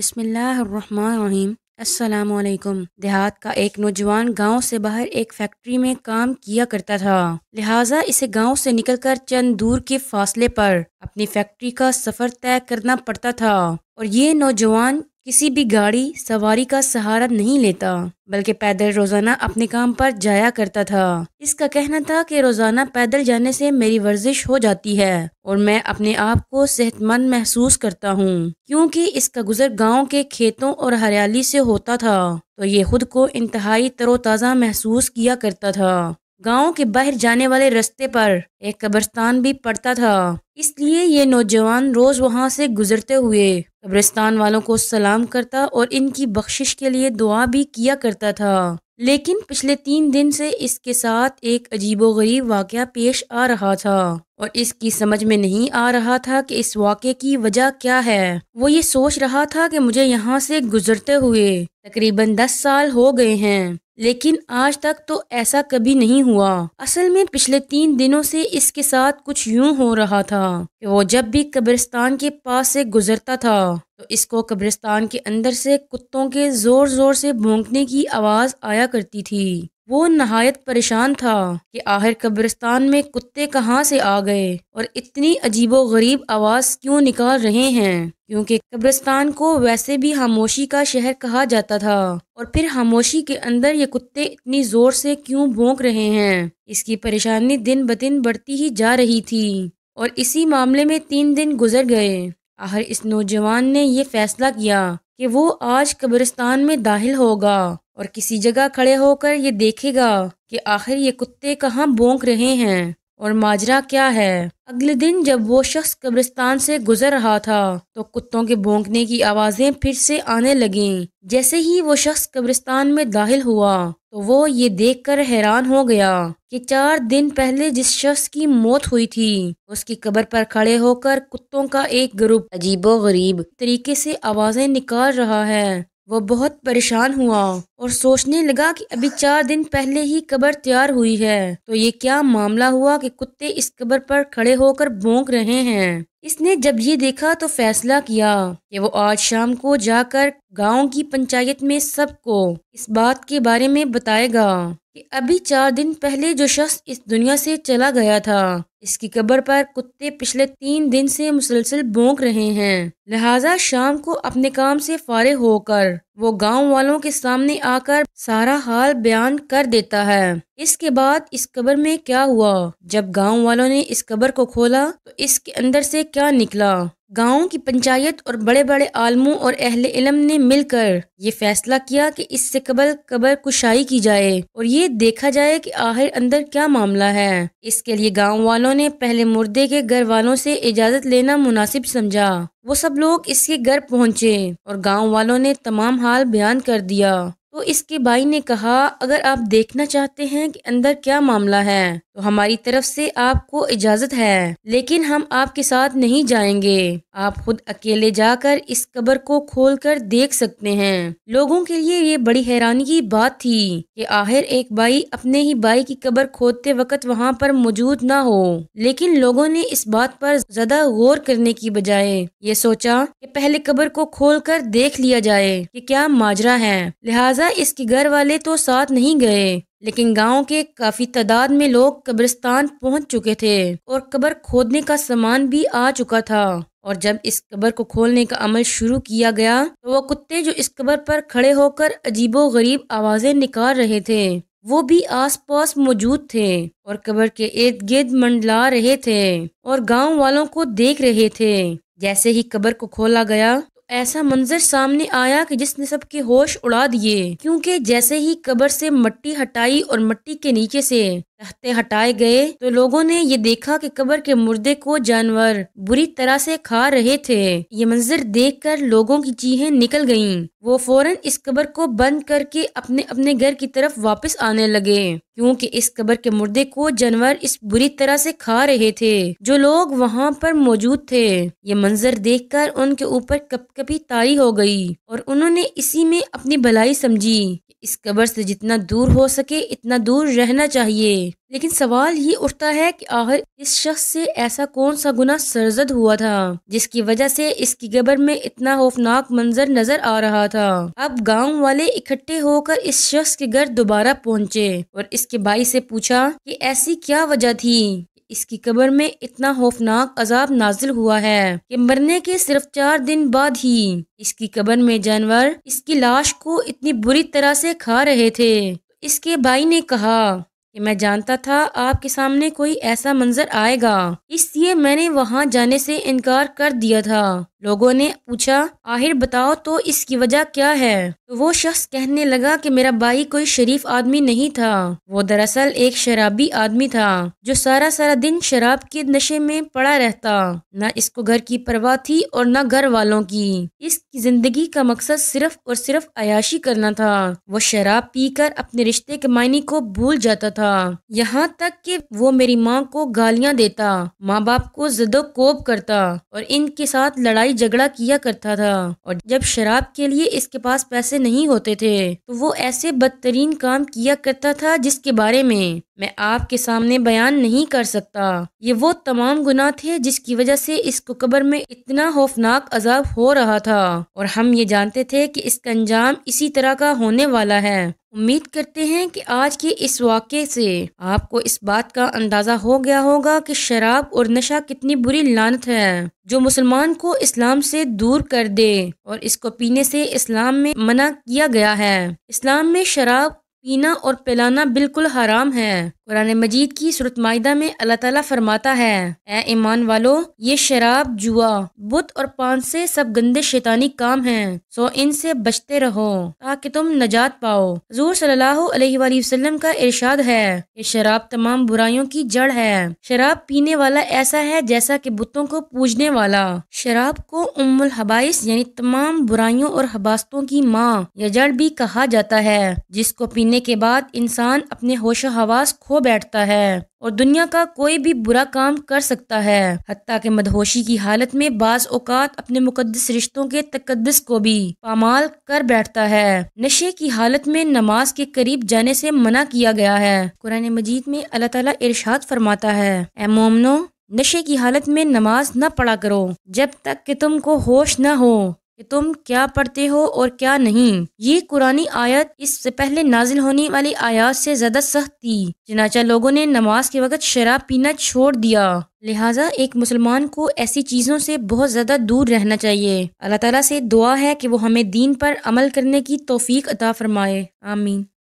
बिसमीम असलकम देहात का एक नौजवान गांव से बाहर एक फैक्ट्री में काम किया करता था लिहाजा इसे गांव से निकलकर चंद दूर के फासले पर अपनी फैक्ट्री का सफ़र तय करना पड़ता था और ये नौजवान किसी भी गाड़ी सवारी का सहारा नहीं लेता बल्कि पैदल रोजाना अपने काम पर जाया करता था इसका कहना था कि रोजाना पैदल जाने से मेरी वर्जिश हो जाती है और मैं अपने आप को सेहतमंद महसूस करता हूँ क्योंकि इसका गुजर गांव के खेतों और हरियाली से होता था तो ये खुद को इंतहाई तरोताज़ा महसूस किया करता था गांव के बाहर जाने वाले रास्ते पर एक कब्रस्तान भी पड़ता था इसलिए ये नौजवान रोज वहां से गुजरते हुए कब्रिस्तान वालों को सलाम करता और इनकी बख्शिश के लिए दुआ भी किया करता था लेकिन पिछले तीन दिन से इसके साथ एक अजीबोगरीब वाक़ पेश आ रहा था और इसकी समझ में नहीं आ रहा था कि इस वाक़े की वजह क्या है वो ये सोच रहा था कि मुझे यहाँ से गुजरते हुए तकरीबन दस साल हो गए हैं लेकिन आज तक तो ऐसा कभी नहीं हुआ असल में पिछले तीन दिनों से इसके साथ कुछ यूं हो रहा था कि वो जब भी कब्रिस्तान के पास से गुजरता था तो इसको कब्रिस्तान के अंदर से कुत्तों के जोर जोर से भोंकने की आवाज आया करती थी वो नहायत परेशान था कि आखिर कब्रिस्तान में कुत्ते कहाँ से आ गए और इतनी अजीबो गरीब आवाज़ क्यों निकाल रहे हैं क्योंकि कब्रिस्तान को वैसे भी खामोशी का शहर कहा जाता था और फिर खामोशी के अंदर ये कुत्ते इतनी ज़ोर से क्यों भोंक रहे हैं इसकी परेशानी दिन ब दिन बढ़ती ही जा रही थी और इसी मामले में तीन दिन गुजर गए आखिर इस नौजवान ने यह फैसला किया कि वो आज कब्रिस्तान में दाखिल होगा और किसी जगह खड़े होकर ये देखेगा कि आखिर ये कुत्ते कहाँ बोंक रहे हैं और माजरा क्या है अगले दिन जब वो शख्स कब्रिस्तान से गुजर रहा था तो कुत्तों के भोंकने की आवाज़ें फिर से आने लगी जैसे ही वो शख्स कब्रिस्तान में दाखिल हुआ तो वो ये देखकर हैरान हो गया कि चार दिन पहले जिस शख्स की मौत हुई थी उसकी कब्र पर खड़े होकर कुत्तों का एक ग्रुप अजीबो गरीब तरीके से आवाज़ें निकाल रहा है वह बहुत परेशान हुआ और सोचने लगा कि अभी चार दिन पहले ही कब्र तैयार हुई है तो ये क्या मामला हुआ कि कुत्ते इस कब्र पर खड़े होकर भोंक रहे हैं इसने जब ये देखा तो फैसला किया कि वो आज शाम को जाकर गांव की पंचायत में सबको इस बात के बारे में बताएगा कि अभी चार दिन पहले जो शख्स इस दुनिया से चला गया था इसकी कब्र पर कुत्ते पिछले तीन दिन से मुसलसल भोंक रहे हैं लिहाजा शाम को अपने काम से फारे होकर वो गांव वालों के सामने आकर सारा हाल बयान कर देता है इसके बाद इस कब्र में क्या हुआ जब गांव वालों ने इस कब्र को खोला तो इसके अंदर से क्या निकला गाँव की पंचायत और बड़े बड़े आलमों और अहल इलम ने मिलकर ये फैसला किया कि इससे कबल कबर कुशाई की जाए और ये देखा जाए कि आखिर अंदर क्या मामला है इसके लिए गांव वालों ने पहले मुर्दे के घर वालों से इजाज़त लेना मुनासिब समझा वो सब लोग इसके घर पहुंचे और गांव वालों ने तमाम हाल बयान कर दिया तो इसके भाई ने कहा अगर आप देखना चाहते हैं कि अंदर क्या मामला है तो हमारी तरफ से आपको इजाज़त है लेकिन हम आपके साथ नहीं जाएंगे आप खुद अकेले जाकर इस कब्र को खोलकर देख सकते हैं लोगों के लिए ये बड़ी हैरानी की बात थी कि आखिर एक भाई अपने ही भाई की कब्र खोदते वक्त वहाँ पर मौजूद ना हो लेकिन लोगों ने इस बात पर ज्यादा गौर करने की बजाय ये सोचा कि पहले कब्र को खोलकर देख लिया जाए कि क्या माजरा है लिहाजा इसके घर वाले तो साथ नहीं गए लेकिन गांव के काफी तादाद में लोग कब्रिस्तान पहुंच चुके थे और कब्र खोदने का सामान भी आ चुका था और जब इस कब्र को खोलने का अमल शुरू किया गया तो वो कुत्ते जो इस कब्र पर खड़े होकर अजीबो गरीब आवाजें निकाल रहे थे वो भी आसपास मौजूद थे और कब्र के इर्द गिर्द मंडला रहे थे और गांव वालों को देख रहे थे जैसे ही कब्र को खोला गया ऐसा मंजर सामने आया कि जिसने सबके होश उड़ा दिए क्योंकि जैसे ही कब्र से मट्टी हटाई और मट्टी के नीचे से तख्ते हटाए गए तो लोगों ने ये देखा कि कब्र के मुर्दे को जानवर बुरी तरह से खा रहे थे ये मंजर देखकर लोगों की चीहें निकल गईं। वो फौरन इस कब्र को बंद करके अपने अपने घर की तरफ वापस आने लगे क्योंकि इस कब्र के मुर्दे को जानवर इस बुरी तरह से खा रहे थे जो लोग वहाँ पर मौजूद थे ये मंजर देखकर उनके ऊपर कभी तारी हो गई और उन्होंने इसी में अपनी भलाई समझी इस कब्र से जितना दूर हो सके इतना दूर रहना चाहिए थे लेकिन सवाल ये उठता है कि आखिर इस शख्स से ऐसा कौन सा गुना सरजद हुआ था जिसकी वजह से इसकी गबर में इतना खौफनाक मंजर नजर आ रहा था अब गांव वाले इकट्ठे होकर इस शख्स के घर दोबारा पहुंचे और इसके भाई से पूछा कि ऐसी क्या वजह थी इसकी कब्र में इतना खौफनाक अजाब नाजिल हुआ है कि मरने के सिर्फ चार दिन बाद ही इसकी कब्र में जानवर इसकी लाश को इतनी बुरी तरह से खा रहे थे इसके भाई ने कहा कि मैं जानता था आपके सामने कोई ऐसा मंजर आएगा इसलिए मैंने वहाँ जाने से इनकार कर दिया था लोगों ने पूछा आहिर बताओ तो इसकी वजह क्या है तो वो शख्स कहने लगा कि मेरा भाई कोई शरीफ आदमी नहीं था वो दरअसल एक शराबी आदमी था जो सारा सारा दिन शराब के नशे में पड़ा रहता न इसको घर की परवाह थी और न घर वालों की इसकी जिंदगी का मकसद सिर्फ और सिर्फ अयाशी करना था वो शराब कर अपने रिश्ते के मायने को भूल जाता था यहाँ तक कि वो मेरी माँ को गालियाँ देता माँ बाप को जदोकोब करता और इनके साथ लड़ाई लड़ाई झगड़ा किया करता था और जब शराब के लिए इसके पास पैसे नहीं होते थे तो वो ऐसे बदतरीन काम किया करता था जिसके बारे में मैं आपके सामने बयान नहीं कर सकता ये वो तमाम गुनाह थे जिसकी वजह से इसको कब्र में इतना खौफनाक अजाब हो रहा था और हम ये जानते थे कि इसका अंजाम इसी तरह का होने वाला है उम्मीद करते हैं कि आज के इस वाक़े से आपको इस बात का अंदाज़ा हो गया होगा कि शराब और नशा कितनी बुरी लानत है जो मुसलमान को इस्लाम से दूर कर दे और इसको पीने से इस्लाम में मना किया गया है इस्लाम में शराब पीना और पिलाना बिल्कुल हराम है कुरान मजीद की सूरत माहिदा में अल्लाह ताला फरमाता है ए ईमान वालो ये शराब जुआ बुत और पान से सब गंदे शैतानी काम हैं सो इनसे बचते रहो ताकि तुम नजात पाओ हजूर सल्लल्लाहु अलैहि वसल्लम का इरशाद है ये शराब तमाम बुराइयों की जड़ है शराब पीने वाला ऐसा है जैसा कि बुतों को पूजने वाला शराब को उम्मुल हबाइस यानी तमाम बुराइयों और हबास्तों की माँ या जड़ भी कहा जाता है जिसको पीने के बाद इंसान अपने होशो हवास खो बैठता है और दुनिया का कोई भी बुरा काम कर सकता है हती के मदहोशी की हालत में बाज औकात अपने मुकदस रिश्तों के तकदस को भी पामाल कर बैठता है नशे की हालत में नमाज के करीब जाने से मना किया गया है कुरान मजीद में अल्लाह ताला इरशाद फरमाता है ए मोमनो नशे की हालत में नमाज न पढ़ा करो जब तक कि तुमको होश न हो कि तुम क्या पढ़ते हो और क्या नहीं ये कुरानी आयत इससे पहले नाजिल होने वाली आयत से ज्यादा सख्त थी चनाचा लोगों ने नमाज के वक्त शराब पीना छोड़ दिया लिहाजा एक मुसलमान को ऐसी चीज़ों से बहुत ज़्यादा दूर रहना चाहिए अल्लाह ताला से दुआ है कि वो हमें दीन पर अमल करने की तोफ़ीक अता फरमाए आमीन